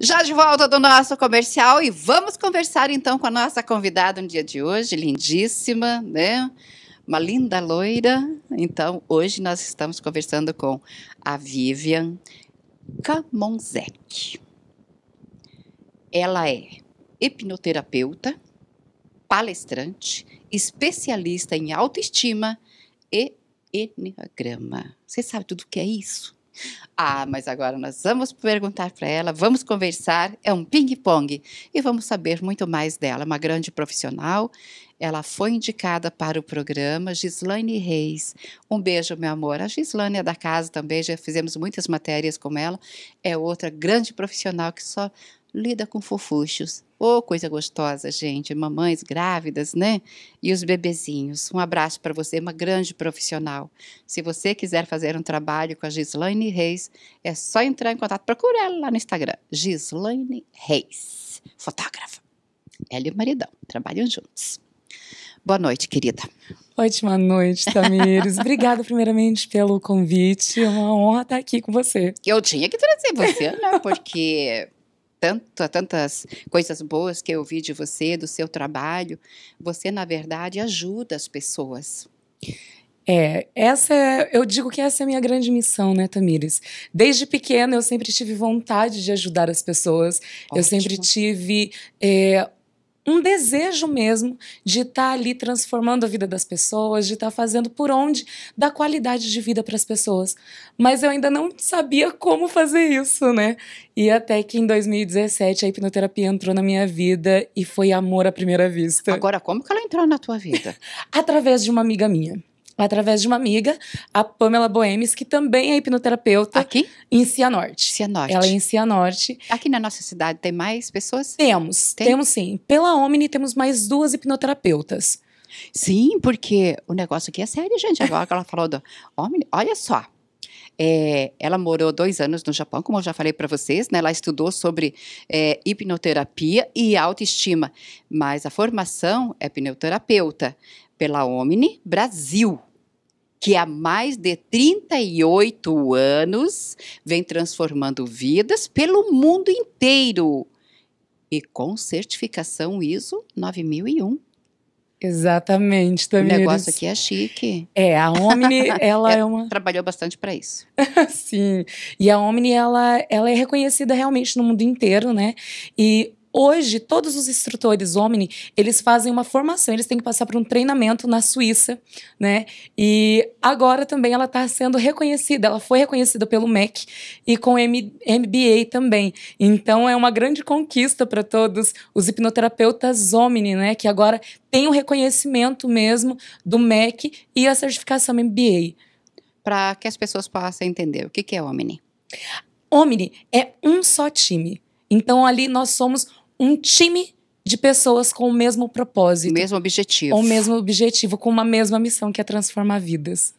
Já de volta do nosso comercial e vamos conversar então com a nossa convidada no dia de hoje, lindíssima, né? Uma linda loira. Então, hoje nós estamos conversando com a Vivian Kamonzek. Ela é hipnoterapeuta, palestrante, especialista em autoestima e enneagrama. Você sabe tudo o que é isso? Ah, mas agora nós vamos perguntar para ela, vamos conversar, é um ping-pong e vamos saber muito mais dela. Uma grande profissional, ela foi indicada para o programa Gislaine Reis. Um beijo, meu amor. A Gislaine é da casa também, já fizemos muitas matérias com ela. É outra grande profissional que só lida com fofuchos. Ô, oh, coisa gostosa, gente. Mamães grávidas, né? E os bebezinhos. Um abraço para você, uma grande profissional. Se você quiser fazer um trabalho com a Gislaine Reis, é só entrar em contato. Procura ela lá no Instagram. Gislaine Reis, fotógrafa. Ela e o maridão trabalham juntos. Boa noite, querida. Ótima noite, Tamires. Obrigada, primeiramente, pelo convite. É uma honra estar aqui com você. Eu tinha que trazer você, né? Porque tanto, tantas coisas boas que eu ouvi de você, do seu trabalho. Você, na verdade, ajuda as pessoas. É, essa é, eu digo que essa é a minha grande missão, né, Tamires? Desde pequena eu sempre tive vontade de ajudar as pessoas, Ótimo. eu sempre tive é, um desejo mesmo de estar tá ali transformando a vida das pessoas, de estar tá fazendo por onde dar qualidade de vida para as pessoas. Mas eu ainda não sabia como fazer isso, né? E até que em 2017 a hipnoterapia entrou na minha vida e foi amor à primeira vista. Agora, como que ela entrou na tua vida? Através de uma amiga minha através de uma amiga, a Pamela Boemes, que também é hipnoterapeuta. Aqui? Em Cianorte. Cianorte. Ela é em Cianorte. Aqui na nossa cidade tem mais pessoas? Temos, tem? temos sim. Pela Omni temos mais duas hipnoterapeutas. Sim, porque o negócio aqui é sério, gente. Agora que ela falou do Omni, olha só. É, ela morou dois anos no Japão, como eu já falei para vocês, né? Ela estudou sobre é, hipnoterapia e autoestima, mas a formação é hipnoterapeuta pela Omni Brasil que há mais de 38 anos vem transformando vidas pelo mundo inteiro e com certificação ISO 9001. Exatamente, também. O negócio aqui é chique. É, a Omni, ela é uma. Trabalhou bastante para isso. Sim. E a Omni, ela, ela é reconhecida realmente no mundo inteiro, né? E Hoje, todos os instrutores Omni, eles fazem uma formação, eles têm que passar por um treinamento na Suíça, né? E agora também ela está sendo reconhecida, ela foi reconhecida pelo MEC e com M MBA também. Então é uma grande conquista para todos os hipnoterapeutas Omni, né? Que agora tem o um reconhecimento mesmo do MEC e a certificação MBA. Para que as pessoas possam entender, o que, que é Omni? Omni é um só time. Então ali nós somos um time de pessoas com o mesmo propósito. O mesmo objetivo. O mesmo objetivo, com uma mesma missão, que é transformar vidas.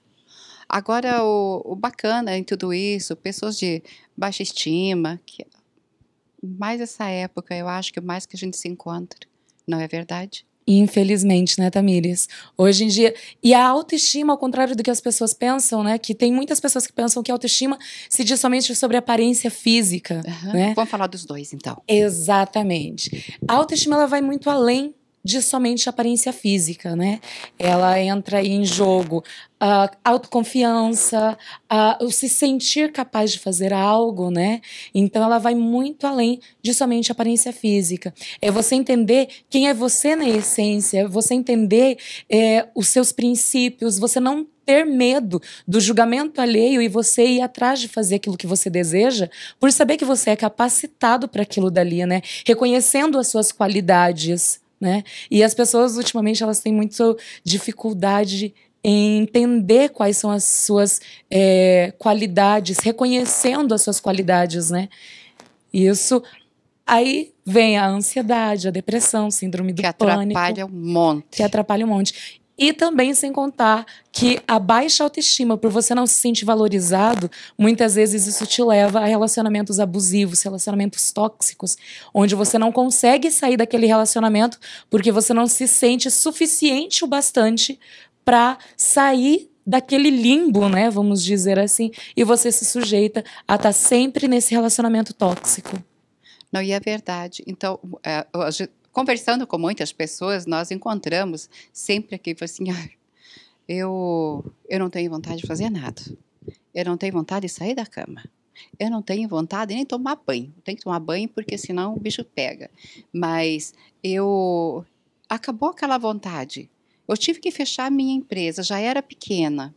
Agora, o, o bacana em tudo isso, pessoas de baixa estima, que mais essa época, eu acho que mais que a gente se encontra, não é verdade? Infelizmente, né, Tamires? Hoje em dia. E a autoestima, ao contrário do que as pessoas pensam, né? Que tem muitas pessoas que pensam que a autoestima se diz somente sobre aparência física. Uhum. Né? Vamos falar dos dois, então. Exatamente. A autoestima ela vai muito além de somente aparência física, né? Ela entra aí em jogo a autoconfiança, a, o se sentir capaz de fazer algo, né? Então ela vai muito além de somente aparência física. É você entender quem é você na essência, é você entender é, os seus princípios, você não ter medo do julgamento alheio e você ir atrás de fazer aquilo que você deseja, por saber que você é capacitado para aquilo dali, né? Reconhecendo as suas qualidades, né? E as pessoas ultimamente elas têm muita dificuldade em entender quais são as suas é, qualidades, reconhecendo as suas qualidades, né? Isso Aí vem a ansiedade, a depressão, síndrome do que pânico. Que atrapalha um monte. Que atrapalha um monte. E também sem contar que a baixa autoestima, por você não se sentir valorizado, muitas vezes isso te leva a relacionamentos abusivos, relacionamentos tóxicos, onde você não consegue sair daquele relacionamento porque você não se sente suficiente o bastante para sair daquele limbo, né, vamos dizer assim, e você se sujeita a estar tá sempre nesse relacionamento tóxico. Não, e é verdade. Então, é, Conversando com muitas pessoas, nós encontramos sempre aqui, assim, ah, eu, eu não tenho vontade de fazer nada. Eu não tenho vontade de sair da cama. Eu não tenho vontade nem tomar banho. Tem tenho que tomar banho porque senão o bicho pega. Mas eu acabou aquela vontade. Eu tive que fechar a minha empresa, já era pequena.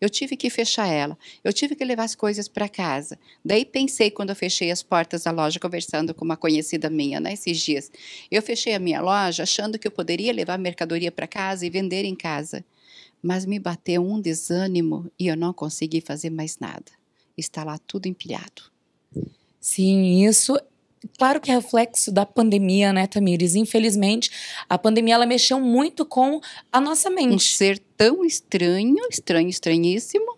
Eu tive que fechar ela. Eu tive que levar as coisas para casa. Daí pensei quando eu fechei as portas da loja conversando com uma conhecida minha, né, esses dias. Eu fechei a minha loja achando que eu poderia levar mercadoria para casa e vender em casa. Mas me bateu um desânimo e eu não consegui fazer mais nada. Está lá tudo empilhado. Sim, isso Claro que é reflexo da pandemia, né, Tamires? Infelizmente, a pandemia ela mexeu muito com a nossa mente. Um ser tão estranho, estranho, estranhíssimo,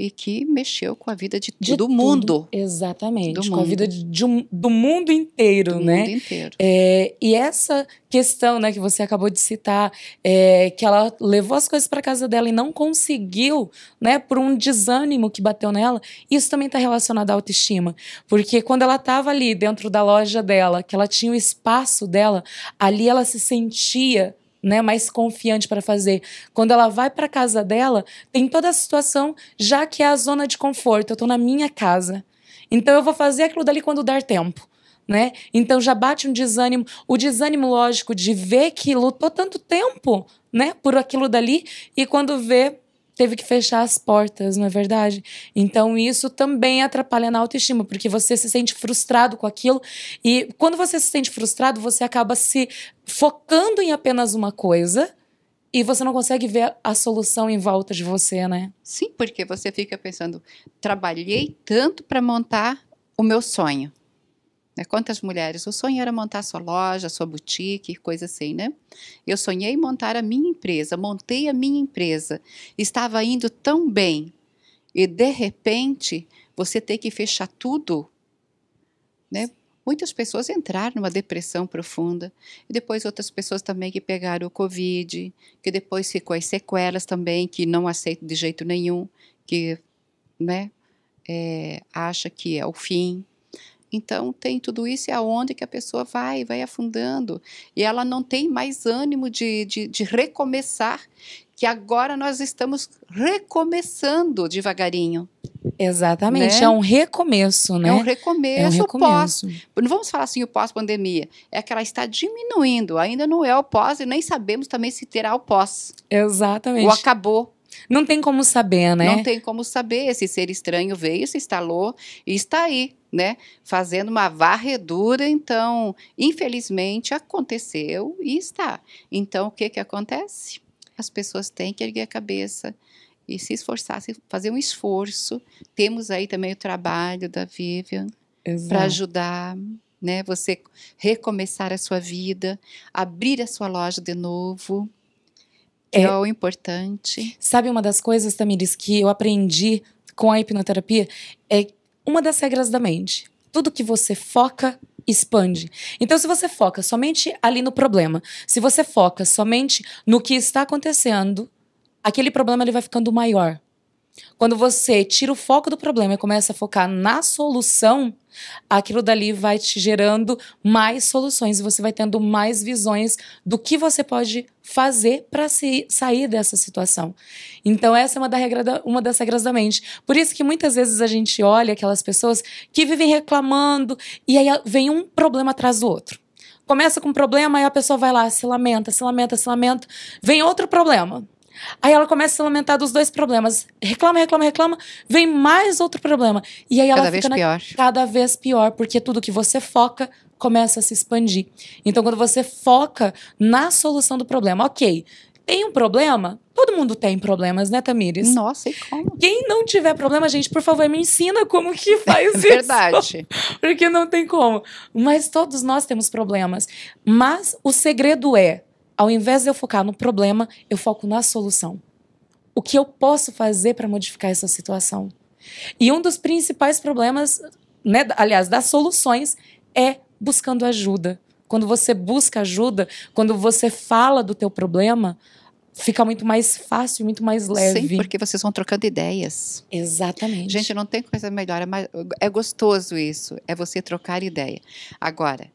e que mexeu com a vida de, de do tudo, mundo. Exatamente, do com mundo. a vida de, de um, do mundo inteiro, do né? Mundo inteiro. É, e essa questão, né, que você acabou de citar, é, que ela levou as coisas para casa dela e não conseguiu, né, por um desânimo que bateu nela, isso também está relacionado à autoestima, porque quando ela estava ali dentro da loja dela, que ela tinha o espaço dela, ali ela se sentia né, mais confiante para fazer. Quando ela vai para casa dela, tem toda a situação, já que é a zona de conforto, eu estou na minha casa. Então eu vou fazer aquilo dali quando der tempo. Né? Então já bate um desânimo, o desânimo lógico de ver que lutou tanto tempo, né, por aquilo dali e quando vê teve que fechar as portas, não é verdade? Então isso também atrapalha na autoestima, porque você se sente frustrado com aquilo e quando você se sente frustrado, você acaba se focando em apenas uma coisa e você não consegue ver a solução em volta de você, né? Sim, porque você fica pensando, trabalhei tanto para montar o meu sonho. Né? Quantas mulheres? O sonho era montar sua loja, sua boutique, coisa assim, né? Eu sonhei montar a minha empresa, montei a minha empresa, estava indo tão bem e de repente você tem que fechar tudo, né? Muitas pessoas entraram numa depressão profunda e depois outras pessoas também que pegaram o Covid, que depois ficou as sequelas também que não aceito de jeito nenhum, que, né? É, acha que é o fim, então tem tudo isso e aonde que a pessoa vai, vai afundando. E ela não tem mais ânimo de, de, de recomeçar, que agora nós estamos recomeçando devagarinho. Exatamente, né? é um recomeço, né? É um recomeço, é um recomeço. pós. Não vamos falar assim o pós-pandemia. É que ela está diminuindo, ainda não é o pós e nem sabemos também se terá o pós. Exatamente. O acabou. Não tem como saber, né? Não tem como saber. Esse ser estranho veio, se instalou e está aí né, fazendo uma varredura, então, infelizmente, aconteceu e está. Então, o que, que acontece? As pessoas têm que erguer a cabeça e se esforçar, se fazer um esforço. Temos aí também o trabalho da Vivian para ajudar, né, você recomeçar a sua vida, abrir a sua loja de novo. É, é o importante. Sabe uma das coisas, Tamires, que eu aprendi com a hipnoterapia é uma das regras da mente. Tudo que você foca, expande. Então, se você foca somente ali no problema, se você foca somente no que está acontecendo, aquele problema ele vai ficando maior. Quando você tira o foco do problema e começa a focar na solução, aquilo dali vai te gerando mais soluções e você vai tendo mais visões do que você pode fazer para se sair dessa situação. Então essa é uma, da regra da, uma das regras da mente. Por isso que muitas vezes a gente olha aquelas pessoas que vivem reclamando e aí vem um problema atrás do outro. Começa com um problema e a pessoa vai lá, se lamenta, se lamenta, se lamenta, vem outro problema Aí ela começa a se lamentar dos dois problemas. Reclama, reclama, reclama, vem mais outro problema. E aí ela cada fica vez pior. cada vez pior, porque tudo que você foca começa a se expandir. Então quando você foca na solução do problema, OK, tem um problema? Todo mundo tem problemas, né, Tamires? Nossa, e como? Quem não tiver problema, gente, por favor, me ensina como que faz isso. é verdade. isso. Porque não tem como. Mas todos nós temos problemas. Mas o segredo é ao invés de eu focar no problema, eu foco na solução. O que eu posso fazer para modificar essa situação? E um dos principais problemas, né, aliás, das soluções, é buscando ajuda. Quando você busca ajuda, quando você fala do teu problema, fica muito mais fácil, muito mais leve. Sim, porque vocês vão trocando ideias. Exatamente. Gente, não tem coisa melhor. É, é gostoso isso. É você trocar ideia. Agora,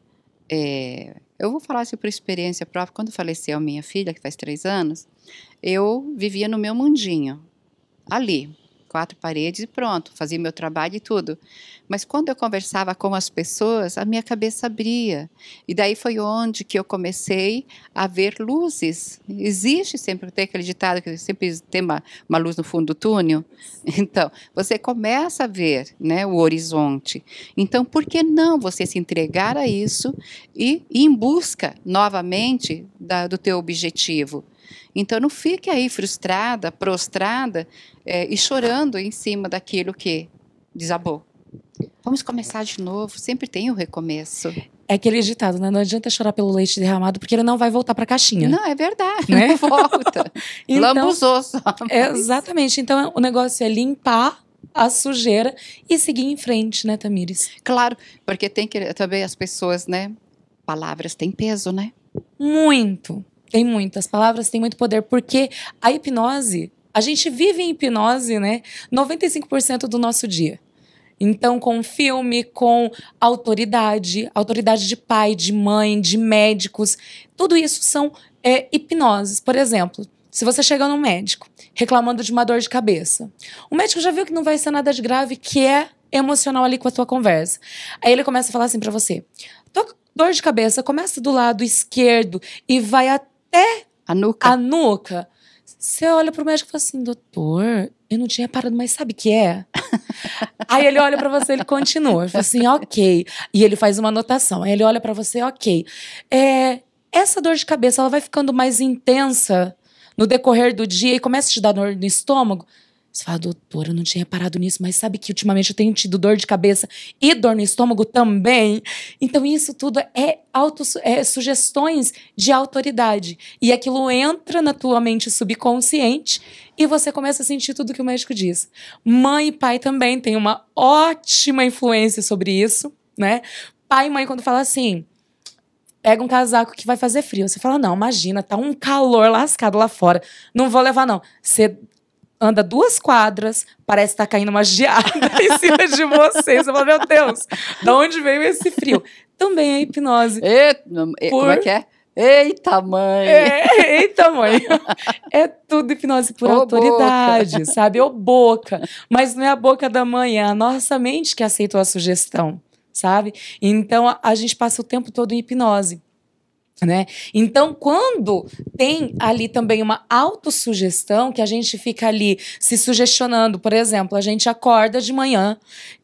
é, eu vou falar assim por experiência própria. Quando faleceu a minha filha, que faz três anos, eu vivia no meu mundinho, ali, quatro paredes e pronto, fazia meu trabalho e tudo. Mas quando eu conversava com as pessoas, a minha cabeça abria. E daí foi onde que eu comecei a ver luzes. Existe sempre, tem aquele ditado que sempre tem uma, uma luz no fundo do túnel. Então, você começa a ver né, o horizonte. Então, por que não você se entregar a isso e ir em busca novamente da, do teu objetivo? Então não fique aí frustrada, prostrada é, e chorando em cima daquilo que desabou. Vamos começar de novo, sempre tem o um recomeço. É aquele ditado, né? Não adianta chorar pelo leite derramado, porque ele não vai voltar para a caixinha. Não, é verdade. Né? Não volta. então, Lambuzou só. Mas... É, exatamente. Então, o negócio é limpar a sujeira e seguir em frente, né, Tamires? Claro, porque tem que também as pessoas, né? Palavras têm peso, né? Muito. Tem muito. As palavras têm muito poder, porque a hipnose, a gente vive em hipnose, né? 95% do nosso dia. Então, com filme, com autoridade, autoridade de pai, de mãe, de médicos, tudo isso são é, hipnoses. Por exemplo, se você chega num médico reclamando de uma dor de cabeça, o médico já viu que não vai ser nada de grave, que é emocional ali com a tua conversa. Aí ele começa a falar assim para você: tua dor de cabeça começa do lado esquerdo e vai até é. A nuca. A nuca. Você olha pro médico e fala assim, doutor, eu não tinha parado, mas sabe o que é? aí ele olha para você, ele continua. Ele fala assim, ok. E ele faz uma anotação. Aí ele olha para você, ok. É, essa dor de cabeça, ela vai ficando mais intensa no decorrer do dia e começa a te dar dor no estômago? Você fala, doutora, eu não tinha reparado nisso, mas sabe que ultimamente eu tenho tido dor de cabeça e dor no estômago também. Então, isso tudo é, auto, é sugestões de autoridade. E aquilo entra na tua mente subconsciente e você começa a sentir tudo que o médico diz. Mãe e pai também têm uma ótima influência sobre isso, né? Pai e mãe, quando fala assim, pega um casaco que vai fazer frio. Você fala, não, imagina, tá um calor lascado lá fora. Não vou levar, não. Você anda duas quadras, parece estar tá caindo uma geada em cima de vocês. Eu falo, meu Deus, de onde veio esse frio? Também é hipnose. E, por... Como é que é? Eita, mãe! É, eita, mãe! É tudo hipnose por Ô, autoridade, boca. sabe? Ou boca. Mas não é a boca da mãe, é a nossa mente que aceitou a sugestão, sabe? Então a, a gente passa o tempo todo em hipnose. Né? Então, quando tem ali também uma autossugestão, que a gente fica ali se sugestionando, por exemplo, a gente acorda de manhã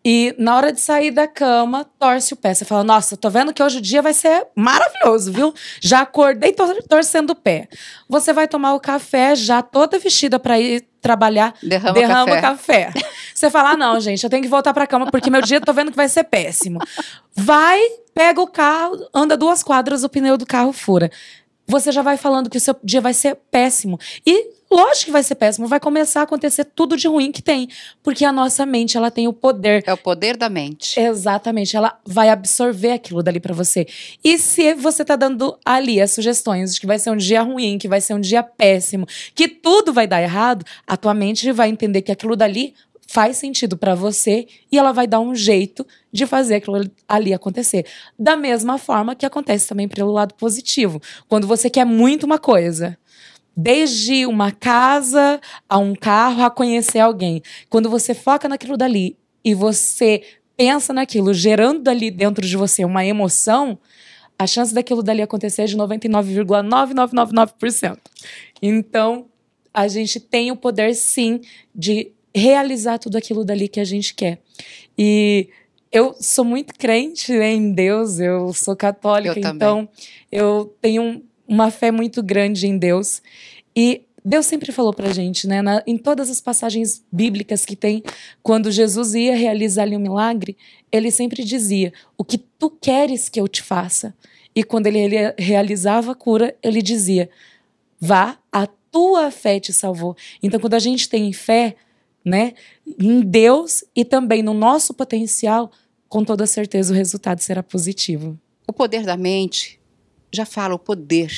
e na hora de sair da cama, torce o pé. Você fala, nossa, tô vendo que hoje o dia vai ser maravilhoso, viu? Já acordei tor torcendo o pé. Você vai tomar o café já toda vestida para ir trabalhar, derrama, derrama café. café. Você fala, ah, não, gente, eu tenho que voltar pra cama porque meu dia tô vendo que vai ser péssimo. Vai, pega o carro, anda duas quadras, o pneu do carro fura. Você já vai falando que o seu dia vai ser péssimo. E Lógico que vai ser péssimo, vai começar a acontecer tudo de ruim que tem, porque a nossa mente, ela tem o poder. É o poder da mente. Exatamente, ela vai absorver aquilo dali para você. E se você tá dando ali as sugestões de que vai ser um dia ruim, que vai ser um dia péssimo, que tudo vai dar errado, a tua mente vai entender que aquilo dali faz sentido para você e ela vai dar um jeito de fazer aquilo ali acontecer. Da mesma forma que acontece também pelo lado positivo. Quando você quer muito uma coisa, desde uma casa a um carro a conhecer alguém. Quando você foca naquilo dali e você pensa naquilo, gerando dali dentro de você uma emoção, a chance daquilo dali acontecer é de 99,9999%. Então, a gente tem o poder sim de realizar tudo aquilo dali que a gente quer. E eu sou muito crente né, em Deus, eu sou católica, eu então eu tenho uma fé muito grande em Deus. E Deus sempre falou pra gente, né, na, em todas as passagens bíblicas que tem, quando Jesus ia realizar ali um milagre, ele sempre dizia: O que tu queres que eu te faça? E quando ele, ele realizava a cura, ele dizia: Vá, a tua fé te salvou. Então, quando a gente tem fé, né, em Deus e também no nosso potencial, com toda certeza o resultado será positivo. O poder da mente já fala o poder.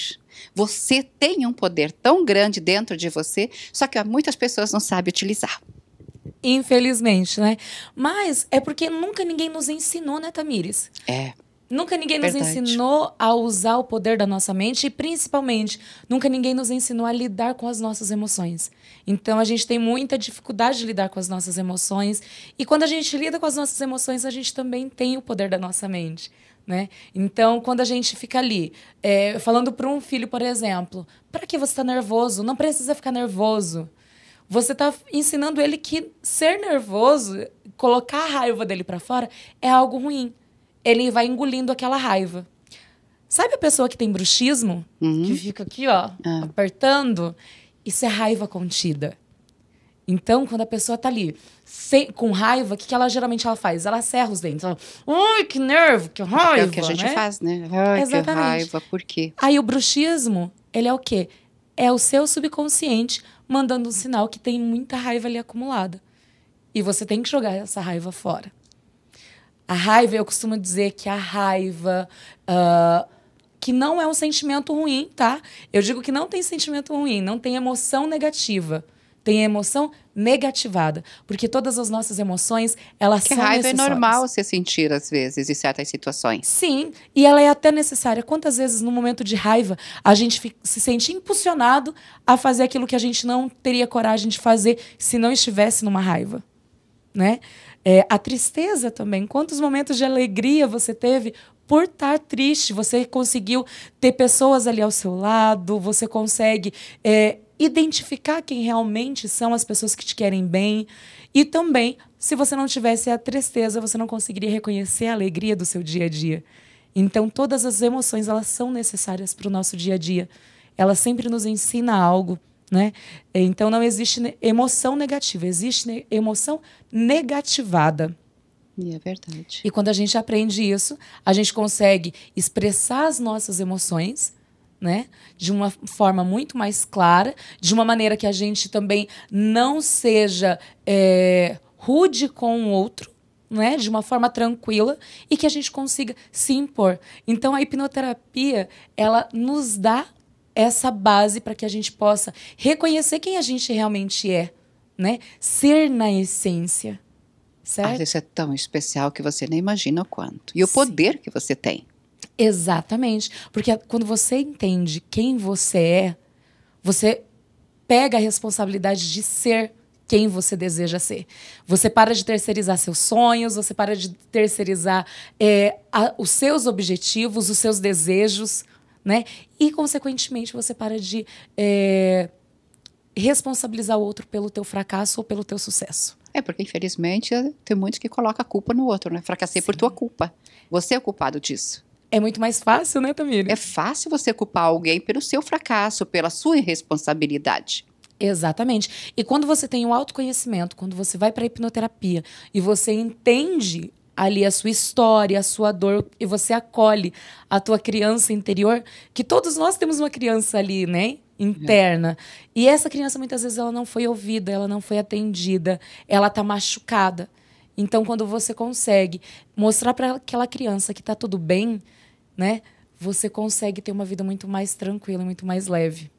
Você tem um poder tão grande dentro de você, só que muitas pessoas não sabem utilizar. Infelizmente, né? Mas é porque nunca ninguém nos ensinou, né, Tamires? É. Nunca ninguém Verdade. nos ensinou a usar o poder da nossa mente e, principalmente, nunca ninguém nos ensinou a lidar com as nossas emoções. Então, a gente tem muita dificuldade de lidar com as nossas emoções. E quando a gente lida com as nossas emoções, a gente também tem o poder da nossa mente. Né? Então, quando a gente fica ali, é, falando para um filho, por exemplo, para que você está nervoso? Não precisa ficar nervoso. Você está ensinando ele que ser nervoso, colocar a raiva dele para fora, é algo ruim. Ele vai engolindo aquela raiva. Sabe a pessoa que tem bruxismo? Uhum. Que fica aqui, ó, é. apertando? Isso é raiva contida. Então, quando a pessoa tá ali sem, com raiva, o que, que ela geralmente ela faz? Ela serra os dentes. Ela, Ai, que nervo, que raiva. É o que a gente né? faz, né? Ai, Exatamente. que raiva, por quê? Aí o bruxismo, ele é o quê? É o seu subconsciente mandando um sinal que tem muita raiva ali acumulada. E você tem que jogar essa raiva fora. A raiva, eu costumo dizer que a raiva. Uh, que não é um sentimento ruim, tá? Eu digo que não tem sentimento ruim, não tem emoção negativa tem a emoção negativada, porque todas as nossas emoções, elas Porque são raiva é normal se sentir às vezes em certas situações. Sim, e ela é até necessária. Quantas vezes no momento de raiva a gente se sente impulsionado a fazer aquilo que a gente não teria coragem de fazer se não estivesse numa raiva, né? É, a tristeza também. Quantos momentos de alegria você teve por estar triste? Você conseguiu ter pessoas ali ao seu lado, você consegue é, identificar quem realmente são as pessoas que te querem bem e também, se você não tivesse a tristeza, você não conseguiria reconhecer a alegria do seu dia a dia. Então, todas as emoções elas são necessárias para o nosso dia a dia. Ela sempre nos ensina algo, né? Então, não existe emoção negativa, existe ne emoção negativada. E é verdade. E quando a gente aprende isso, a gente consegue expressar as nossas emoções né? De uma forma muito mais clara, de uma maneira que a gente também não seja é, rude com o outro, né? De uma forma tranquila e que a gente consiga se impor. Então a hipnoterapia ela nos dá essa base para que a gente possa reconhecer quem a gente realmente é, né? Ser na essência. Certo? Ah, isso é tão especial que você nem imagina o quanto. E o Sim. poder que você tem. Exatamente. Porque quando você entende quem você é, você pega a responsabilidade de ser quem você deseja ser. Você para de terceirizar seus sonhos, você para de terceirizar é, a, os seus objetivos, os seus desejos, né? E, consequentemente, você para de é, responsabilizar o outro pelo teu fracasso ou pelo teu sucesso. É, porque, infelizmente, tem muitos que colocam a culpa no outro, né? Fracassei Sim. por tua culpa. Você é o culpado disso. É muito mais fácil, né, Tamir? É fácil você culpar alguém pelo seu fracasso, pela sua irresponsabilidade. Exatamente. E quando você tem o um autoconhecimento, quando você vai para hipnoterapia e você entende ali a sua história, a sua dor e você acolhe a tua criança interior, que todos nós temos uma criança ali, né? interna. É. E essa criança muitas vezes ela não foi ouvida, ela não foi atendida, ela tá machucada. Então, quando você consegue mostrar para aquela criança que está tudo bem, né? Você consegue ter uma vida muito mais tranquila, muito mais leve.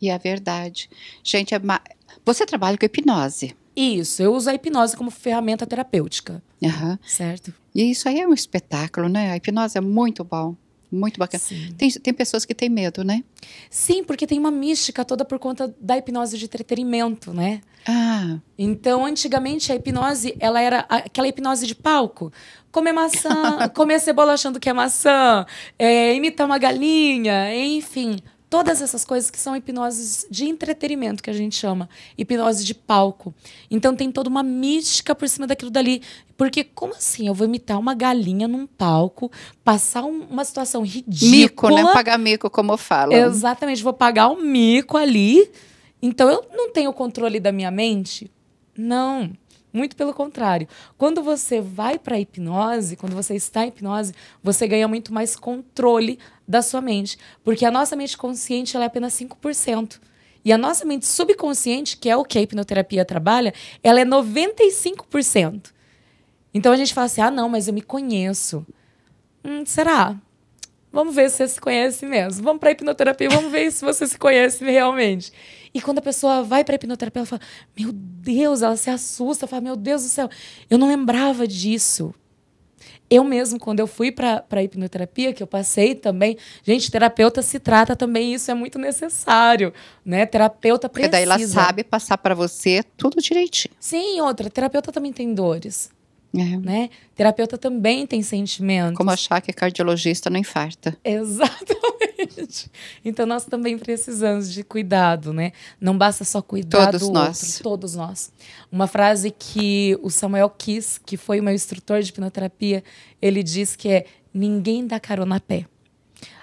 E é verdade. Gente, é ma... você trabalha com hipnose. Isso, eu uso a hipnose como ferramenta terapêutica. Uhum. Certo. E isso aí é um espetáculo, né? A hipnose é muito bom. Muito bacana. Tem, tem pessoas que têm medo, né? Sim, porque tem uma mística toda por conta da hipnose de entretenimento, né? Ah. Então, antigamente, a hipnose, ela era aquela hipnose de palco. Comer maçã, comer cebola achando que é maçã, é, imitar uma galinha, enfim todas essas coisas que são hipnoses de entretenimento, que a gente chama, hipnose de palco. Então tem toda uma mística por cima daquilo dali. Porque como assim eu vou imitar uma galinha num palco, passar um, uma situação ridícula? Mico, né? Pagar mico, como falam. Exatamente, vou pagar um mico ali. Então eu não tenho controle da minha mente? Não. Muito pelo contrário. Quando você vai para a hipnose, quando você está em hipnose, você ganha muito mais controle da sua mente. Porque a nossa mente consciente ela é apenas 5%. E a nossa mente subconsciente, que é o que a hipnoterapia trabalha, ela é 95%. Então a gente fala assim: ah, não, mas eu me conheço. Hum, será? Vamos ver se você se conhece mesmo. Vamos para hipnoterapia, vamos ver se você se conhece realmente. E quando a pessoa vai para hipnoterapia, ela fala: Meu Deus, ela se assusta, fala: Meu Deus do céu, eu não lembrava disso. Eu mesmo, quando eu fui para a hipnoterapia, que eu passei também, gente, terapeuta se trata também, isso é muito necessário, né? Terapeuta precisa. É, Porque daí ela sabe passar para você tudo direitinho. Sim, outra, terapeuta também tem dores, é. Né? Terapeuta também tem sentimentos. Como achar que cardiologista não infarta. Exatamente. Então nós também precisamos de cuidado, né? Não basta só cuidar todos do nós. outro, todos nós. Uma frase que o Samuel Kiss, que foi o meu instrutor de hipnoterapia, ele diz que é ninguém dá carona a pé.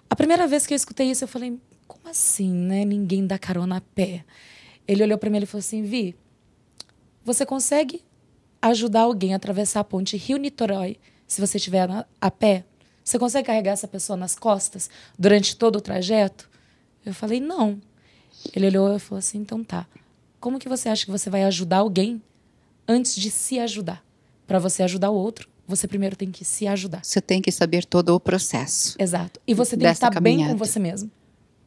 A primeira vez que eu escutei isso, eu falei, como assim, né? Ninguém dá carona a pé. Ele olhou para mim e falou assim, Vi, você consegue ajudar alguém a atravessar a ponte Rio-Niterói, se você estiver a pé, você consegue carregar essa pessoa nas costas durante todo o trajeto? Eu falei, não. Ele olhou e falou assim: então tá. Como que você acha que você vai ajudar alguém antes de se ajudar? Para você ajudar o outro, você primeiro tem que se ajudar. Você tem que saber todo o processo. Exato. E você tem que estar caminhada. bem com você mesmo.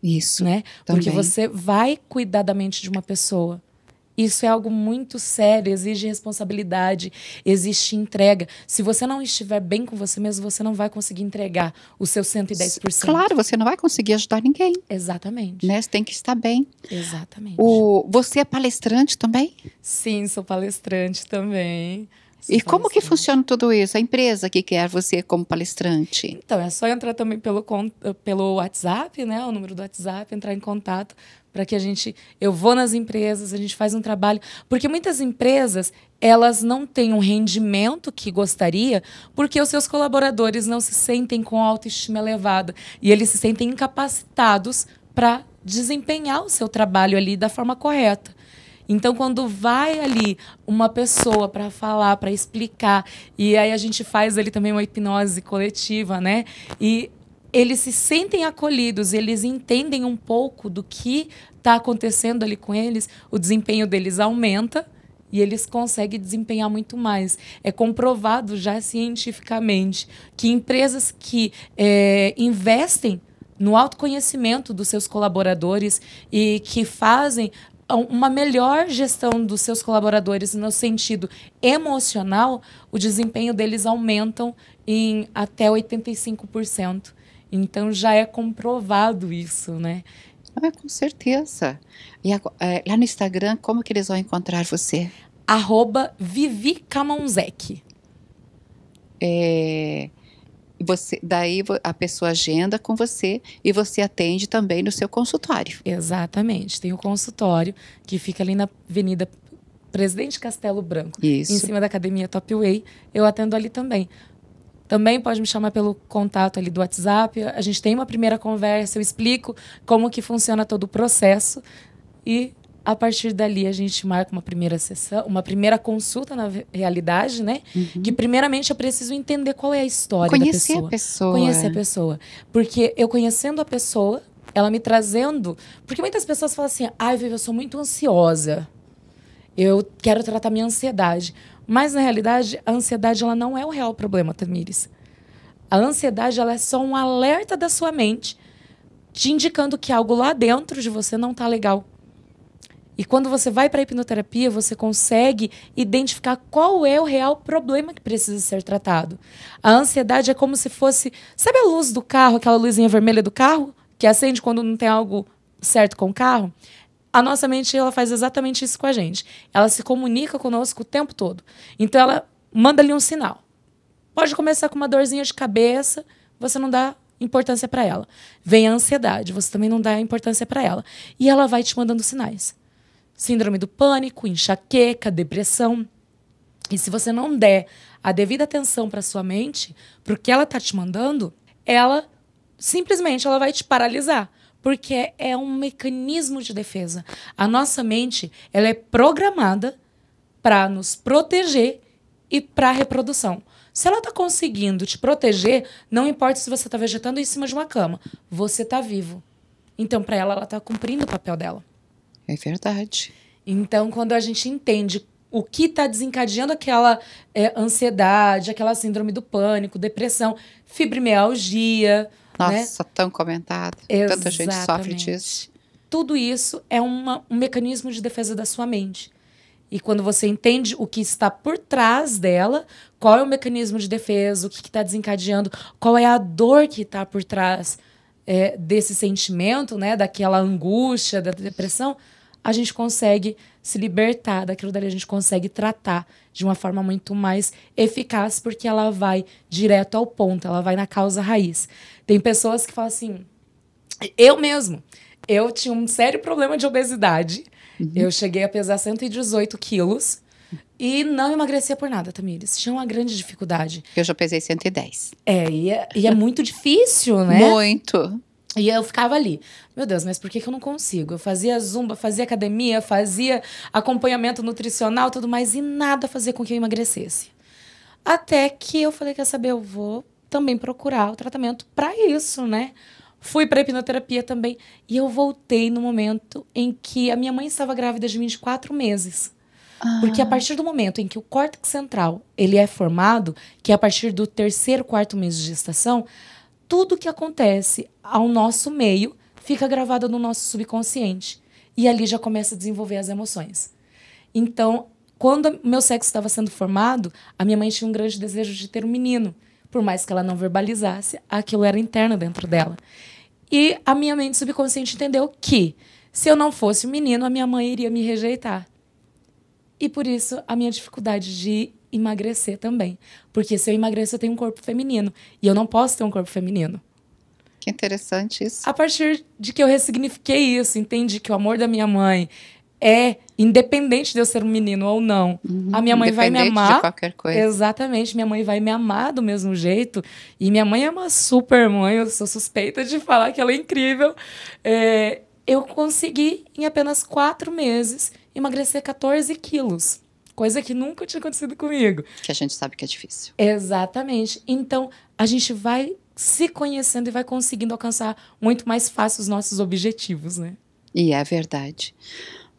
Isso. Né? Porque você vai cuidar da mente de uma pessoa. Isso é algo muito sério, exige responsabilidade, existe entrega. Se você não estiver bem com você mesmo, você não vai conseguir entregar o seu 110%. Claro, você não vai conseguir ajudar ninguém. Exatamente. Né? Você tem que estar bem. Exatamente. O, você é palestrante também? Sim, sou palestrante também. E como que assim. funciona tudo isso? A empresa que quer você como palestrante? Então, é só entrar também pelo, pelo WhatsApp, né? O número do WhatsApp, entrar em contato para que a gente. Eu vou nas empresas, a gente faz um trabalho. Porque muitas empresas, elas não têm um rendimento que gostaria, porque os seus colaboradores não se sentem com autoestima elevada. E eles se sentem incapacitados para desempenhar o seu trabalho ali da forma correta. Então, quando vai ali uma pessoa para falar, para explicar, e aí a gente faz ali também uma hipnose coletiva, né? E eles se sentem acolhidos, eles entendem um pouco do que está acontecendo ali com eles, o desempenho deles aumenta e eles conseguem desempenhar muito mais. É comprovado já cientificamente que empresas que é, investem no autoconhecimento dos seus colaboradores e que fazem uma melhor gestão dos seus colaboradores no sentido emocional, o desempenho deles aumentam em até 85%. Então já é comprovado isso, né? Ah, com certeza. E é, lá no Instagram, como que eles vão encontrar você? Arroba Vivi Camonzec. É, você, daí a pessoa agenda com você e você atende também no seu consultório. Exatamente. Tem o consultório que fica ali na Avenida Presidente Castelo Branco, Isso. em cima da Academia Top Way. Eu atendo ali também. Também pode me chamar pelo contato ali do WhatsApp. A gente tem uma primeira conversa, eu explico como que funciona todo o processo e a partir dali a gente marca uma primeira sessão, uma primeira consulta na realidade, né? Uhum. Que primeiramente eu preciso entender qual é a história Conhecer da pessoa. pessoa. Conhecer a é. pessoa. Porque eu conhecendo a pessoa, ela me trazendo, porque muitas pessoas falam assim: "Ai, Vivi, eu sou muito ansiosa. Eu quero tratar minha ansiedade". Mas na realidade, a ansiedade ela não é o real problema, Tamires. A ansiedade ela é só um alerta da sua mente te indicando que algo lá dentro de você não está legal. E quando você vai para a hipnoterapia, você consegue identificar qual é o real problema que precisa ser tratado. A ansiedade é como se fosse. Sabe a luz do carro, aquela luzinha vermelha do carro, que acende quando não tem algo certo com o carro? A nossa mente ela faz exatamente isso com a gente. Ela se comunica conosco o tempo todo. Então ela manda ali um sinal. Pode começar com uma dorzinha de cabeça, você não dá importância para ela. Vem a ansiedade, você também não dá importância para ela. E ela vai te mandando sinais síndrome do pânico, enxaqueca, depressão. E se você não der a devida atenção para sua mente, para o que ela tá te mandando, ela simplesmente ela vai te paralisar, porque é um mecanismo de defesa. A nossa mente, ela é programada para nos proteger e para reprodução. Se ela está conseguindo te proteger, não importa se você está vegetando em cima de uma cama, você está vivo. Então, para ela, ela está cumprindo o papel dela. É verdade. Então, quando a gente entende o que está desencadeando aquela é, ansiedade, aquela síndrome do pânico, depressão, fibromialgia. Né? Nossa, né? tão comentada. Tanta gente sofre disso. Tudo isso é uma, um mecanismo de defesa da sua mente. E quando você entende o que está por trás dela, qual é o mecanismo de defesa, o que está desencadeando, qual é a dor que está por trás é, desse sentimento, né, daquela angústia, da depressão, a gente consegue se libertar daquilo dali, a gente consegue tratar de uma forma muito mais eficaz, porque ela vai direto ao ponto, ela vai na causa raiz. Tem pessoas que falam assim, eu mesmo, eu tinha um sério problema de obesidade, uhum. eu cheguei a pesar 118 quilos, e não emagrecia por nada, Tamires. Tinha uma grande dificuldade. Eu já pesei 110. É, e é, e é muito difícil, né? Muito. E eu ficava ali meu Deus, mas por que, que eu não consigo? Eu fazia zumba, fazia academia, fazia acompanhamento nutricional, tudo mais, e nada fazia com que eu emagrecesse. Até que eu falei, quer saber, eu vou também procurar o tratamento para isso, né? Fui para hipnoterapia também e eu voltei no momento em que a minha mãe estava grávida de 24 meses. Ah. Porque a ah. partir do momento em que o córtex central ele é formado, que é a partir do terceiro, quarto mês de gestação, tudo que acontece ao nosso meio fica gravada no nosso subconsciente. E ali já começa a desenvolver as emoções. Então, quando meu sexo estava sendo formado, a minha mãe tinha um grande desejo de ter um menino. Por mais que ela não verbalizasse, aquilo era interno dentro dela. E a minha mente subconsciente entendeu que, se eu não fosse um menino, a minha mãe iria me rejeitar. E por isso a minha dificuldade de emagrecer também. Porque se eu emagreço, eu tenho um corpo feminino. E eu não posso ter um corpo feminino. Que interessante isso. A partir de que eu ressignifiquei isso, entendi que o amor da minha mãe é independente de eu ser um menino ou não. Uhum, a minha mãe vai me amar. De qualquer coisa. Exatamente, minha mãe vai me amar do mesmo jeito. E minha mãe é uma super mãe, eu sou suspeita de falar que ela é incrível. É, eu consegui, em apenas quatro meses, emagrecer 14 quilos. Coisa que nunca tinha acontecido comigo. Que a gente sabe que é difícil. Exatamente. Então, a gente vai se conhecendo e vai conseguindo alcançar muito mais fácil os nossos objetivos, né? E é verdade.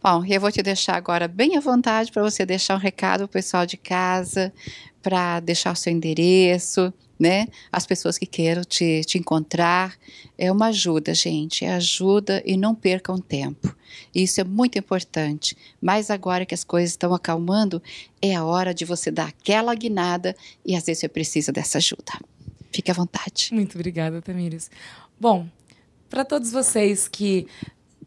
Bom, eu vou te deixar agora bem à vontade para você deixar um recado para o pessoal de casa, para deixar o seu endereço, né? As pessoas que queiram te, te encontrar. É uma ajuda, gente. É ajuda e não percam tempo. Isso é muito importante. Mas agora que as coisas estão acalmando, é a hora de você dar aquela guinada e às vezes você precisa dessa ajuda. Fique à vontade. Muito obrigada, Tamires. Bom, para todos vocês que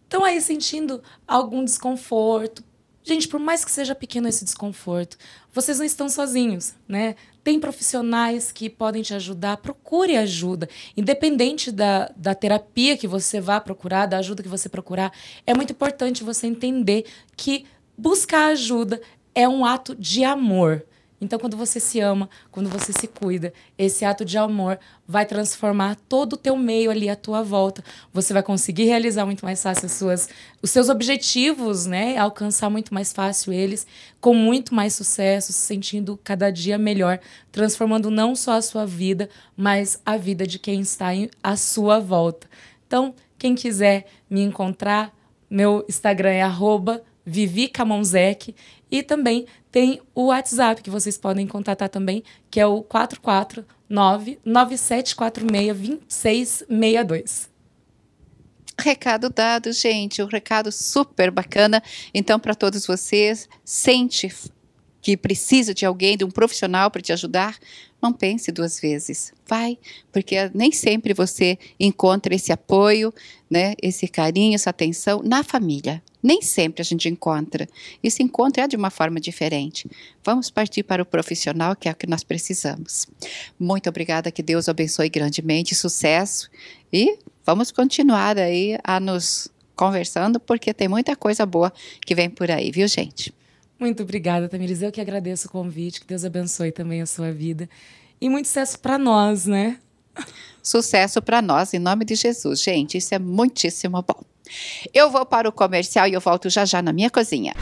estão aí sentindo algum desconforto, gente, por mais que seja pequeno esse desconforto, vocês não estão sozinhos, né? Tem profissionais que podem te ajudar, procure ajuda. Independente da, da terapia que você vá procurar, da ajuda que você procurar, é muito importante você entender que buscar ajuda é um ato de amor. Então, quando você se ama, quando você se cuida, esse ato de amor vai transformar todo o teu meio ali à tua volta. Você vai conseguir realizar muito mais fácil suas, os seus objetivos, né? Alcançar muito mais fácil eles, com muito mais sucesso, se sentindo cada dia melhor, transformando não só a sua vida, mas a vida de quem está em, à sua volta. Então, quem quiser me encontrar, meu Instagram é arroba Vivi Camonzec. E também tem o WhatsApp que vocês podem contatar também, que é o 449-9746-2662. Recado dado, gente. Um recado super bacana. Então, para todos vocês, sente que precisa de alguém, de um profissional para te ajudar, não pense duas vezes. Vai, porque nem sempre você encontra esse apoio, né, esse carinho, essa atenção na família. Nem sempre a gente encontra. E se encontra é de uma forma diferente. Vamos partir para o profissional, que é o que nós precisamos. Muito obrigada, que Deus abençoe grandemente, sucesso. E vamos continuar aí a nos conversando, porque tem muita coisa boa que vem por aí, viu, gente? Muito obrigada, Tamiris. Eu que agradeço o convite, que Deus abençoe também a sua vida. E muito sucesso para nós, né? Sucesso para nós, em nome de Jesus. Gente, isso é muitíssimo bom. Eu vou para o comercial e eu volto já já na minha cozinha.